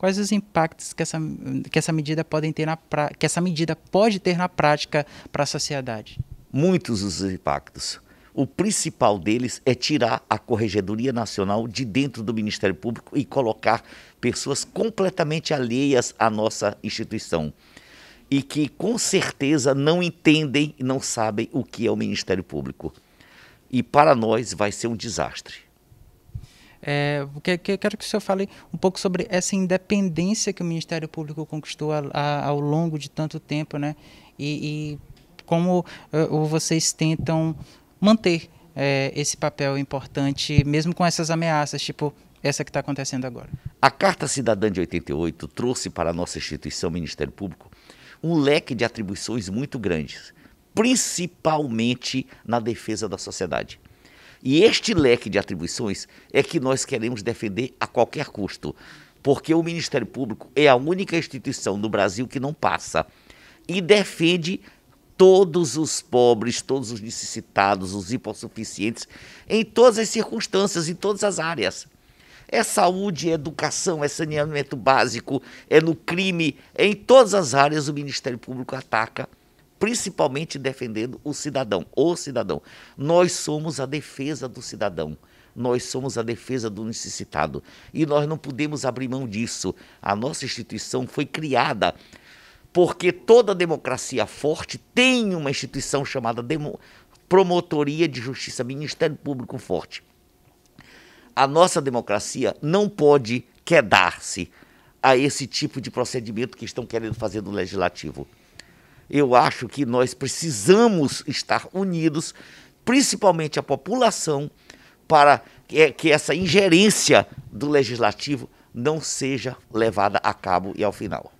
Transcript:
Quais os impactos que essa, que essa medida podem ter na que essa medida pode ter na prática para a sociedade? Muitos os impactos. O principal deles é tirar a Corregedoria Nacional de dentro do Ministério Público e colocar pessoas completamente alheias à nossa instituição e que com certeza não entendem e não sabem o que é o Ministério Público. E para nós vai ser um desastre. É, que, quero que o senhor fale um pouco sobre essa independência que o Ministério Público conquistou a, a, ao longo de tanto tempo, né? E, e como uh, vocês tentam manter é, esse papel importante, mesmo com essas ameaças, tipo essa que está acontecendo agora. A Carta Cidadã de 88 trouxe para a nossa instituição, Ministério Público, um leque de atribuições muito grandes, principalmente na defesa da sociedade. E este leque de atribuições é que nós queremos defender a qualquer custo, porque o Ministério Público é a única instituição no Brasil que não passa e defende todos os pobres, todos os necessitados, os hipossuficientes, em todas as circunstâncias, em todas as áreas. É saúde, é educação, é saneamento básico, é no crime, é em todas as áreas o Ministério Público ataca principalmente defendendo o cidadão, o cidadão. Nós somos a defesa do cidadão. Nós somos a defesa do necessitado e nós não podemos abrir mão disso. A nossa instituição foi criada porque toda democracia forte tem uma instituição chamada Demo Promotoria de Justiça, Ministério Público Forte. A nossa democracia não pode quedar-se a esse tipo de procedimento que estão querendo fazer no legislativo eu acho que nós precisamos estar unidos, principalmente a população, para que essa ingerência do legislativo não seja levada a cabo e ao final.